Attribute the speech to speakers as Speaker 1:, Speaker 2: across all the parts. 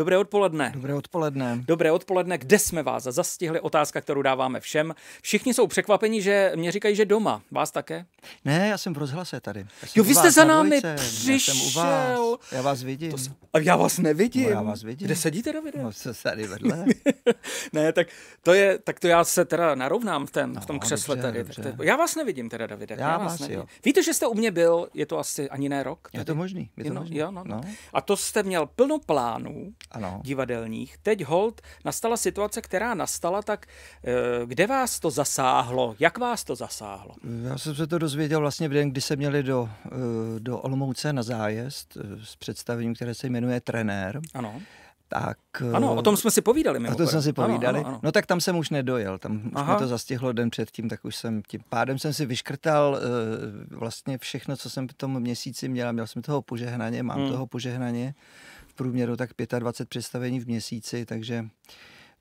Speaker 1: Dobré odpoledne. Dobré odpoledne. Dobré odpoledne. Kde jsme vás zastihli? Otázka, kterou dáváme všem. Všichni jsou překvapeni, že mě říkají, že doma. Vás také?
Speaker 2: Ne, já jsem v rozhlase tady. Jo, vy jste za námi přišel. Já, jsem u vás. já vás vidím. A já vás nevidím. No, já vás vidím. Kde sedíte,
Speaker 1: Davide? No, co tady vedle. ne, tak to je, tak to já se teda narovnám v, ten, no, v tom no, křesle dobře, tady. Dobře. Já vás nevidím teda, Davide. Já, já vás, vás nevidím. Jo. Víte, že jste u mě byl, je to asi ani ne rok. Tady. Je to možný. Je to možný. Jo, no, no. No. A to jste měl plno plánů ano. divadelních. Teď hold nastala situace, která nastala, tak eh, kde vás to zasáhlo? Jak vás to zasáhlo?
Speaker 2: Já jsem se to dozvěděl vlastně v den, kdy se měli do, eh, do Olomouce na zájezd eh, s představením, které se jmenuje Trenér. Ano. Tak, ano, o tom jsme si povídali. O tom jsme si povídali. Ano, ano, ano. No tak tam jsem už nedojel, tam Aha. mě to zastihlo den předtím, tak už jsem tím pádem jsem si vyškrtal uh, vlastně všechno, co jsem v tom měsíci měl. Měl jsem toho požehnaně, mám hmm. toho požehnaně průměru tak 25 představení v měsíci, takže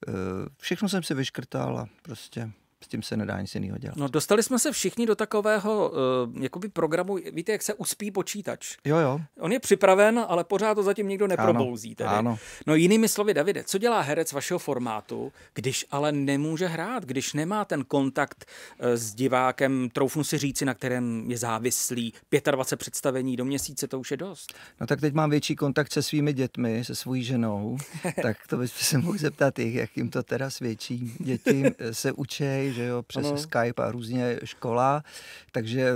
Speaker 2: eh, všechno jsem si vyškrtal a prostě s tím se nedá nic jiného dělat. No,
Speaker 1: dostali jsme se všichni do takového uh, jakoby programu, víte, jak se uspí počítač. Jo, jo. On je připraven, ale pořád to zatím nikdo neprobouzí. Ano, tedy. ano. No jinými slovy, Davide, co dělá herec vašeho formátu, když ale nemůže hrát, když nemá ten kontakt uh, s divákem, troufnu si říci, na kterém je závislý, 25 představení do měsíce, to už je dost.
Speaker 2: No tak teď mám větší kontakt se svými dětmi, se svojí ženou, tak to byste se mohl zeptat jak jim to teda svědčí. Děti eh, se učej, že jo, přes ano. Skype a různě škola, takže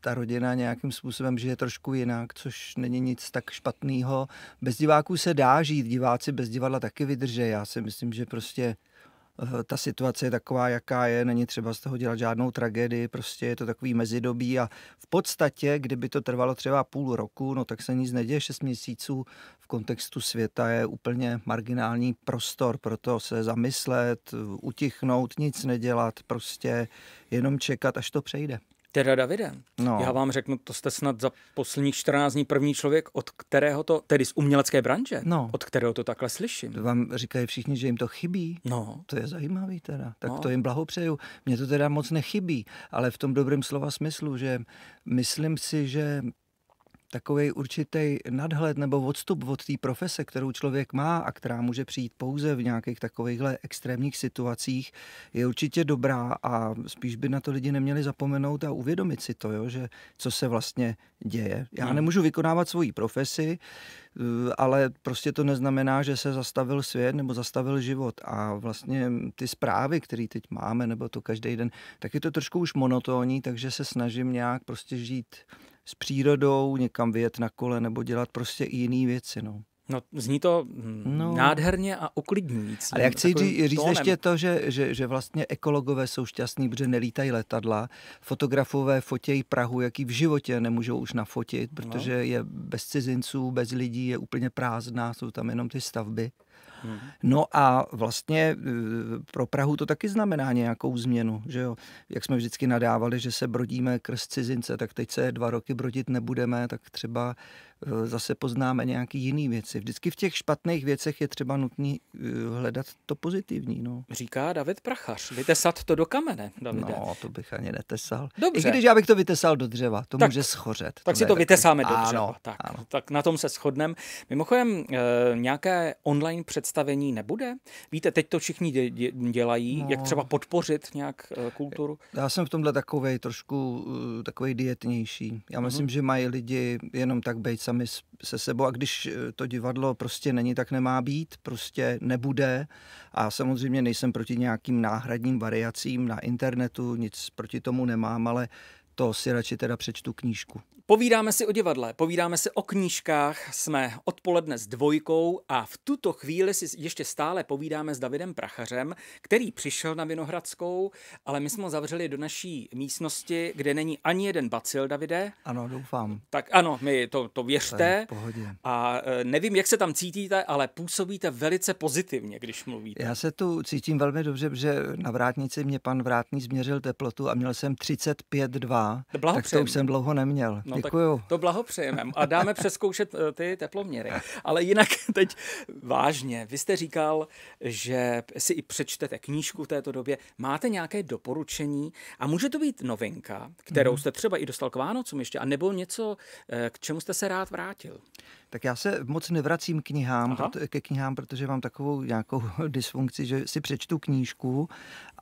Speaker 2: ta rodina nějakým způsobem žije trošku jinak, což není nic tak špatného. Bez diváků se dá žít, diváci bez divadla taky vydrží. Já si myslím, že prostě Eh, ta situace je taková, jaká je, není třeba z toho dělat žádnou tragédii, prostě je to takový mezidobí a v podstatě, kdyby to trvalo třeba půl roku, no tak se nic neděje, šest měsíců v kontextu světa je úplně marginální prostor, proto se zamyslet, utichnout, nic nedělat, prostě jenom čekat, až to přejde.
Speaker 1: Teda Davide, no. já vám řeknu, to jste snad za posledních 14 dní první člověk, od kterého to, tedy z umělecké branže, no. od kterého to takhle
Speaker 2: slyším. To vám říkají všichni, že jim to chybí. No. To je zajímavý teda. Tak no. to jim blahopřeju. Mně to teda moc nechybí, ale v tom dobrém slova smyslu, že myslím si, že takový určitý nadhled nebo odstup od té profese, kterou člověk má a která může přijít pouze v nějakých takovýchhle extrémních situacích, je určitě dobrá a spíš by na to lidi neměli zapomenout a uvědomit si to, jo, že co se vlastně děje. Já hmm. nemůžu vykonávat svoji profesi, eh, ale prostě to neznamená, že se zastavil svět nebo zastavil život. A vlastně ty zprávy, které teď máme, nebo to každý den, tak je to trošku už monotónní, takže se snažím nějak prostě žít s přírodou, někam vyjet na kole nebo dělat prostě i jiné věci. No. No,
Speaker 1: zní to mm, no. nádherně a uklidňující. Ale já chci říct říct ještě
Speaker 2: to, že, že, že vlastně ekologové jsou šťastní, protože nelítají letadla. Fotografové fotějí Prahu, jaký v životě nemůžou už nafotit, no. protože no. je bez cizinců, bez lidí, je úplně prázdná, jsou tam jenom ty stavby. Hmm. No a vlastně e, pro Prahu to taky znamená nějakou změnu, že jo. Jak jsme vždycky nadávali, že se brodíme krz cizince, tak teď se dva roky brodit nebudeme, tak třeba Eh, zase poznáme nějaký jiný věci. Vždycky v těch špatných věcech je třeba nutný eh, hledat to pozitivní. No.
Speaker 1: Říká David Prachař. Vytesat to do
Speaker 2: kamene, Davide. No, to bych ani netesal. Dobře. I když já bych to vytesal do dřeva, to tak, může schořet. Tak to si to vytesáme takový... do dřeva. Ano, tak, ano.
Speaker 1: tak na tom se shodneme. Mimochodem, e, nějaké online představení nebude? Víte, teď to všichni dělají, no. jak třeba podpořit nějak e, kulturu?
Speaker 2: Já jsem v tomhle takovej trošku takovej dietnější. Já uh-huh. myslím, že mají lidi jenom tak být sami sami se sebou a když eh, to divadlo prostě není, tak nemá být, prostě nebude a samozřejmě nejsem proti nějakým náhradním variacím na internetu, nic proti tomu nemám, ale to si radši teda přečtu knížku.
Speaker 1: Povídáme si o divadle, povídáme si o knížkách, jsme odpoledne s dvojkou a v tuto chvíli si ještě stále povídáme s Davidem Prachařem, který přišel na Vinohradskou, ale my jsme ho zavřeli do naší místnosti, kde není ani jeden bacil, Davide.
Speaker 2: Ano, doufám.
Speaker 1: Tak ano, my to, to věřte. To pohodě. A e, nevím, jak se tam cítíte, ale působíte velice pozitivně, když mluvíte.
Speaker 2: Já se tu cítím velmi dobře, protože na vrátnici mě pan vrátný změřil teplotu a měl jsem 35,2 teplá, tak to už jsem dlouho neměl. No, Děkuju.
Speaker 1: To blahopřejeme a dáme přeskoušet eh, ty teploměry. Ale jinak teď vážně, vy jste říkal, že si i přečtete knížku v této době. Máte nějaké doporučení a může to být novinka, kterou mhm. jste třeba i dostal k Vánocům ještě, nebo něco, eh, k čemu jste se rád vrátil?
Speaker 2: Tak já se moc nevracím knihám, proto, ke knihám, protože mám takovou nějakou dysfunkci, že si přečtu knížku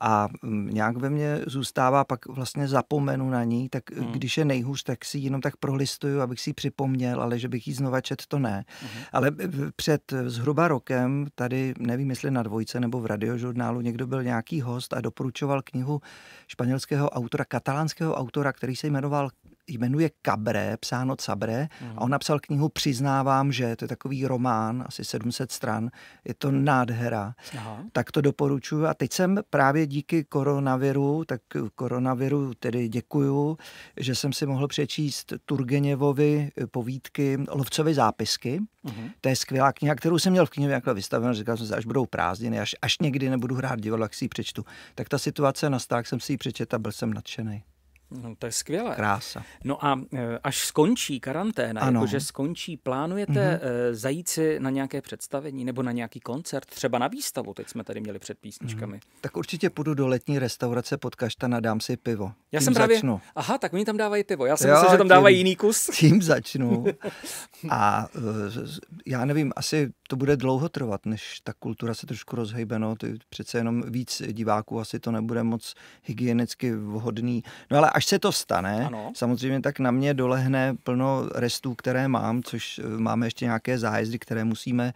Speaker 2: a mm, nějak ve mně zůstává, pak vlastně zapomenu na ní není, tak hmm. když je nejhůř, tak si jenom tak prohlistuju, abych si ji připomněl, ale že bych ji znova čet, to ne. Hmm. Ale eh, před eh, zhruba rokem, tady nevím, jestli na dvojce nebo v radiožurnálu, někdo byl nějaký host a doporučoval knihu španělského autora, katalánského autora, který se jmenoval jmenuje Cabré, psáno Cabré, mm. a mhm. on napsal knihu Přiznávám, že to je takový román, asi 700 stran, je to nádhera. Aha. Tak to doporučuju. A teď jsem právě díky koronaviru, tak koronaviru tedy děkuju, že jsem si mohl přečíst Turgeněvovi povídky Lovcovi zápisky. Mm. To je skvělá kniha, kterou jsem měl v knihovně jako vystavenou. Říkal jsem si, až budou prázdniny, až, až někdy nebudu hrát divadlo, jak si ji přečtu. Tak ta situace nastala, jak jsem si ji přečetl a byl jsem nadšený.
Speaker 1: No to je skvělé. Krása. No a e, až skončí karanténa, ano. jakože skončí, plánujete mm-hmm. zajít si na nějaké představení nebo na nějaký koncert, třeba na výstavu, teď jsme tady měli před písničkami. Mm.
Speaker 2: Tak určitě půjdu do letní restaurace pod Kaštana, dám si pivo. Já tím jsem právě, začnu.
Speaker 1: aha, tak oni tam dávají pivo, já jsem myslel, že tam dávají jiný kus. Tím začnu.
Speaker 2: a e, já nevím, asi to bude dlouho trvat, než ta kultura se trošku rozhejbe. No, to je přece jenom víc diváků, asi to nebude moc hygienicky vhodný. No ale až se to stane, ano. samozřejmě tak na mě dolehne plno restů, které mám, což e, máme ještě nějaké zájezdy, které musíme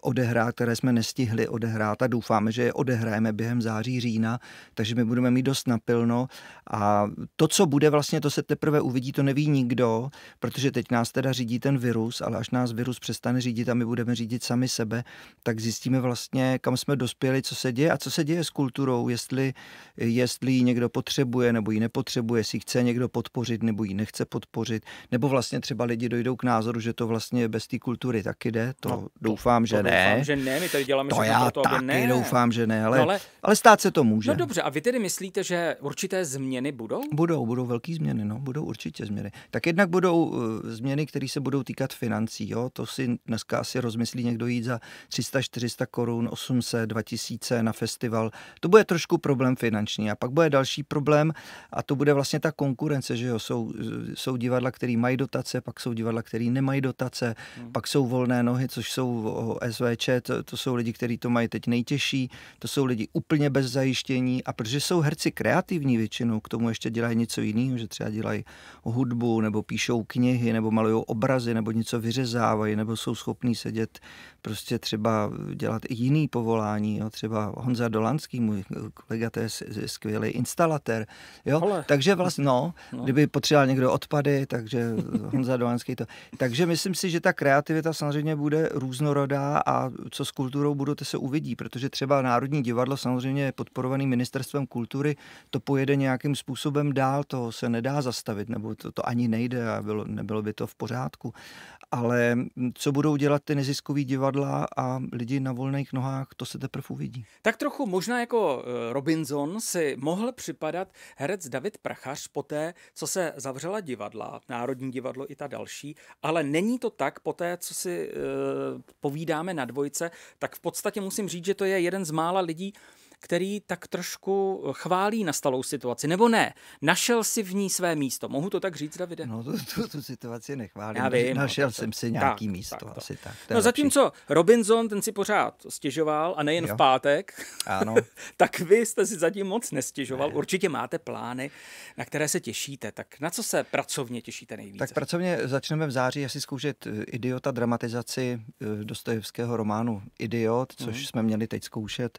Speaker 2: odehrát, které jsme nestihli odehrát a doufáme, že je odehráme během září, října, takže my budeme mít dost napilno a to, co bude vlastně, to se teprve uvidí, to neví nikdo, protože teď nás teda řídí ten virus, ale až nás virus přestane řídit a my budeme řídit sami sebe, tak zjistíme vlastně, kam jsme dospěli, co se děje a co se děje s kulturou, jestli, jestli ji někdo potřebuje nebo ji nepotřebuje, jestli chce někdo podpořit nebo ji nechce podpořit, nebo vlastně třeba lidi dojdou k názoru, že to vlastně bez té kultury taky jde, to no, doufám, to, že to ne. Doufám, že ne, my tady děláme to já to taky ne. doufám, že ne, no, ale, no ale, ale stát se to může. No
Speaker 1: dobře, a vy tedy myslíte, že určité změny budou?
Speaker 2: Budou, budou velké změny, no, budou určitě změny. Tak jednak budou uh, změny, které se budou týkat financí, jo, to si dneska asi rozmyslí někdo jít za 300, 400 korun, 800, 2000 na festival. To bude trošku problém finanční. A pak bude další problém a to bude vlastně ta konkurence, že jo, jsou, jsou divadla, které mají dotace, pak jsou divadla, které nemají dotace, hmm. pak jsou volné nohy, což jsou SVČ, to, to jsou lidi, kteří to mají teď nejtěžší, to jsou lidi úplně bez zajištění a protože jsou herci kreativní většinou, k tomu ještě dělají něco jiného, že třeba dělají hudbu nebo píšou knihy nebo malují obrazy nebo něco vyřezávají nebo jsou schopní sedět prostě třeba dělat i jiný povolání, jo? třeba Honza Dolanský, můj kolega, to je skvělý instalatér. Jo? Ale... Takže vlastně, no, no, kdyby potřeboval někdo odpady, takže Honza Dolanský to. Takže myslím si, že ta kreativita samozřejmě bude různorodá a co s kulturou budou, to se uvidí, protože třeba Národní divadlo samozřejmě je podporovaný ministerstvem kultury, to pojede nějakým způsobem dál, to se nedá zastavit, nebo to, to ani nejde a bylo, nebylo by to v pořádku. Ale co budou dělat ty neziskový divadla a lidi na volných nohách, to se teprve uvidí.
Speaker 1: Tak trochu možná jako e, Robinson si mohl připadat herec David Prachař po té, co se zavřela divadla, Národní divadlo i ta další, ale není to tak po té, co si e, povídáme na dvojce, tak v podstatě musím říct, že to je jeden z mála lidí, který tak trošku chválí nastalou situaci, nebo ne? Našel si v ní své místo. Mohu to tak říct, Davide? No, tu,
Speaker 2: tu, tu situaci
Speaker 1: nechválím. Já vím, no, Našel no, to, jsem si nějaký
Speaker 2: tak, místo. Tak, asi tak. No,
Speaker 1: zatímco Robinson, ten si pořád stěžoval, a nejen jo. v pátek, ano. tak vy jste si zatím moc nestěžoval. Ne. Určitě máte plány, na které se těšíte. Tak na co se pracovně těšíte nejvíce? Tak
Speaker 2: pracovně začneme v září asi zkoušet eh, idiota dramatizaci eh, Dostojevského románu Idiot, což mm. jsme měli teď zkoušet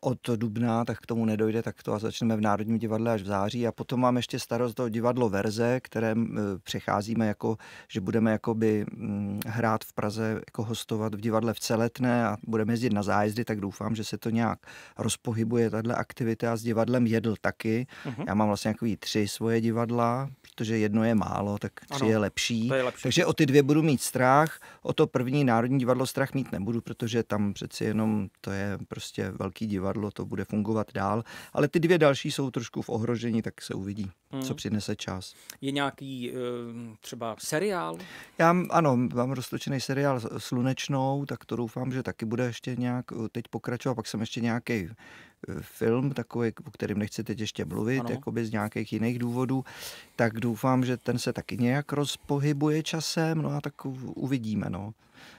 Speaker 2: od dubna, tak k tomu nedojde takto a začneme v Národním divadle až v září. A potom mám ještě starost o divadlo Verze, které e, přecházíme jako, že budeme jakoby mm, hrát v Praze, jako hostovat v divadle v Celetné a budeme jezdit na zájezdy, tak doufám, že se to nějak rozpohybuje, tahle aktivita a s divadlem jedl taky. Uh-huh. Já mám vlastně takový tři svoje divadla, protože jedno je málo, tak tři ano, je, lepší. je lepší. Takže o ty dvě budu mít strach, o to první Národní divadlo strach mít nebudu, protože tam přeci jenom to je prostě velký divadlo divadlo, to bude fungovat dál. Ale ty dvě další jsou trošku v ohrožení, tak se uvidí, hmm. co přinese čas.
Speaker 1: Je nějaký eh, třeba seriál?
Speaker 2: Já ano, mám roztočený seriál Slunečnou, tak to doufám, že taky bude ještě nějak eh, teď pokračovat. Pak jsem ještě nějaký film, takový, o kterém nechci teď ještě mluvit, jako jakoby z nějakých jiných důvodů, tak doufám, že ten se taky nějak rozpohybuje časem, no a tak uvidíme, no.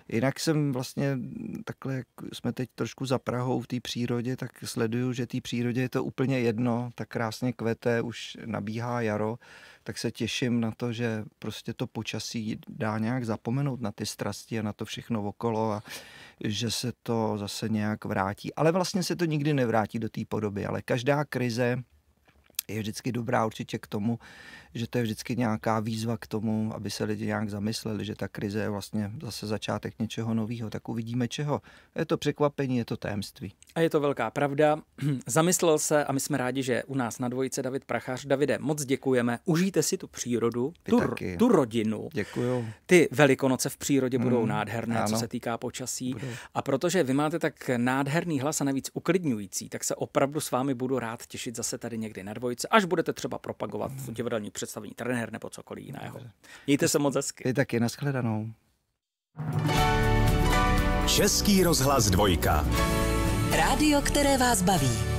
Speaker 2: Jinak jsem vlastně takhle, jak jsme teď trošku za Prahou v té přírodě, tak sleduju, že té přírodě je to úplně jedno, tak krásně kvete, už nabíhá jaro, tak se těším na to, že prostě to počasí dá nějak zapomenout na ty strasti a na to všechno okolo a že se to zase nějak vrátí. Ale vlastně se to nikdy nevrátí do té podoby, ale každá krize je vždycky dobrá určitě k tomu, že to je vždycky nějaká výzva k tomu, aby se lidi nějak zamysleli, že ta krize je vlastně zase začátek něčeho nového, tak uvidíme čeho. Je to překvapení, je to tajemství.
Speaker 1: A je to velká pravda. Zamyslel se a my jsme rádi, že u nás na dvojice David Prachař. Davide, moc děkujeme. Užijte si tu přírodu, tu, tu rodinu. Děkuju. Ty velikonoce v přírodě budou hmm, nádherné, ano. co se týká počasí. Budu. A protože vy máte tak nádherný hlas a navíc uklidňující, tak se opravdu s vámi budu rád těšit zase tady někdy na dvojice republice, až budete třeba propagovat hmm. divadelní představení, trenér nebo cokoliv jiného. Mějte se moc hezky.
Speaker 2: Ty taky, nashledanou. Český rozhlas dvojka. Rádio, které vás baví.